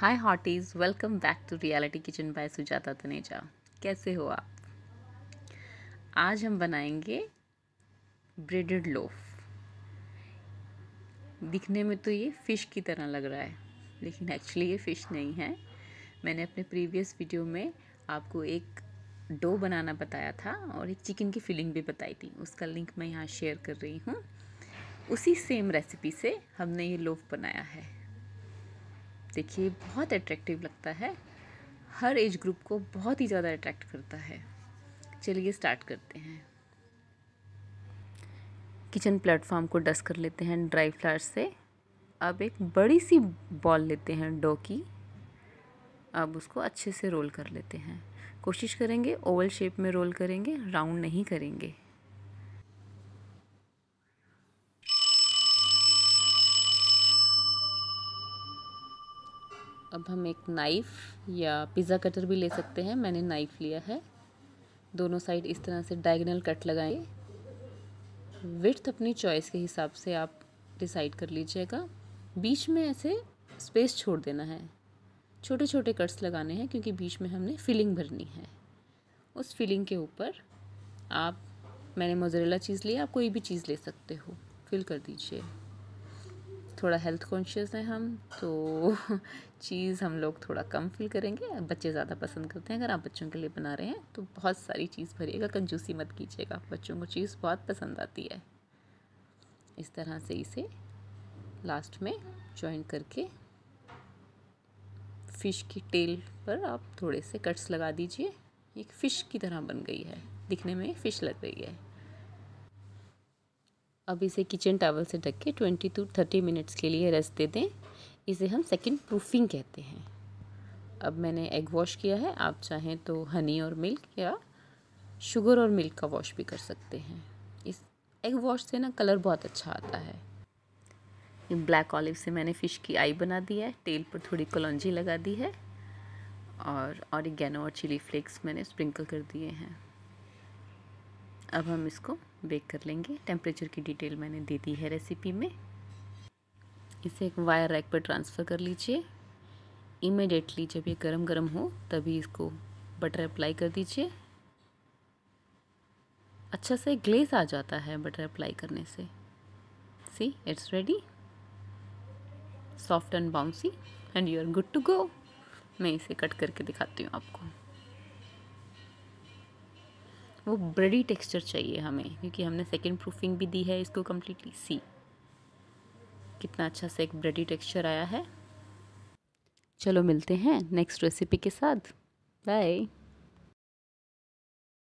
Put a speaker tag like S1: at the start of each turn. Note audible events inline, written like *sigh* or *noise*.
S1: hi hotties welcome back to reality kitchen by Sujata Taneja कैसे हो आप आज हम बनाएंगे ब्रेडेड लोफ दिखने में तो ये फ़िश की तरह लग रहा है लेकिन एक्चुअली ये फ़िश नहीं है मैंने अपने प्रीवियस वीडियो में आपको एक डो बनाना बताया था और एक चिकन की फिलिंग भी बताई थी उसका लिंक मैं यहाँ शेयर कर रही हूँ उसी सेम रेसिपी से हमने ये लोफ बनाया है देखिए बहुत अट्रैक्टिव लगता है हर एज ग्रुप को बहुत ही ज़्यादा अट्रैक्ट करता है चलिए स्टार्ट करते हैं किचन प्लेटफॉर्म को डस्ट कर लेते हैं ड्राई फ्लावर से अब एक बड़ी सी बॉल लेते हैं डो की अब उसको अच्छे से रोल कर लेते हैं कोशिश करेंगे ओवल शेप में रोल करेंगे राउंड नहीं करेंगे अब हम एक नाइफ़ या पिज़्ज़ा कटर भी ले सकते हैं मैंने नाइफ़ लिया है दोनों साइड इस तरह से डायगनल कट लगाएं विथ अपनी चॉइस के हिसाब से आप डिसाइड कर लीजिएगा बीच में ऐसे स्पेस छोड़ देना है छोटे छोटे कट्स लगाने हैं क्योंकि बीच में हमने फिलिंग भरनी है उस फिलिंग के ऊपर आप मैंने मोजरेला चीज़ लिया आप कोई भी चीज़ ले सकते हो फिल कर दीजिए थोड़ा हेल्थ कॉन्शियस हैं हम तो चीज़ *laughs* हम लोग थोड़ा कम फील करेंगे बच्चे ज़्यादा पसंद करते हैं अगर आप बच्चों के लिए बना रहे हैं तो बहुत सारी चीज़ भरिएगा कंजूसी मत कीजिएगा बच्चों को चीज़ बहुत पसंद आती है इस तरह से इसे लास्ट में जॉइन करके फ़िश की टेल पर आप थोड़े से कट्स लगा दीजिए एक फ़िश की तरह बन गई है दिखने में फ़िश लग रही है अब इसे किचन टावल से ढक के ट्वेंटी टू थर्टी मिनट्स के लिए रेस्ट दे दें इसे हम सेकंड प्रूफिंग कहते हैं अब मैंने एग वॉश किया है आप चाहें तो हनी और मिल्क या शुगर और मिल्क का वॉश भी कर सकते हैं इस एग वॉश से ना कलर बहुत अच्छा आता है ब्लैक ऑलिव से मैंने फ़िश की आई बना दी है तेल पर थोड़ी कलौजी लगा दी है और ऑरिगेनो और चिली फ्लेक्स मैंने स्प्रिंकल कर दिए हैं अब हम इसको बेक कर लेंगे टेम्परेचर की डिटेल मैंने दे दी है रेसिपी में इसे एक वायर रैक पर ट्रांसफ़र कर लीजिए इमिडिएटली जब ये गरम गरम हो तभी इसको बटर अप्लाई कर दीजिए अच्छा से ग्लेस आ जाता है बटर अप्लाई करने से see it's ready soft and bouncy and you are good to go मैं इसे कट करके दिखाती हूँ आपको वो ब्रेडी टेक्सचर चाहिए हमें क्योंकि हमने सेकेंड प्रूफिंग भी दी है इसको कम्प्लीटली सी कितना अच्छा सा एक ब्रेडी टेक्सचर आया है चलो मिलते हैं नेक्स्ट रेसिपी के साथ बाय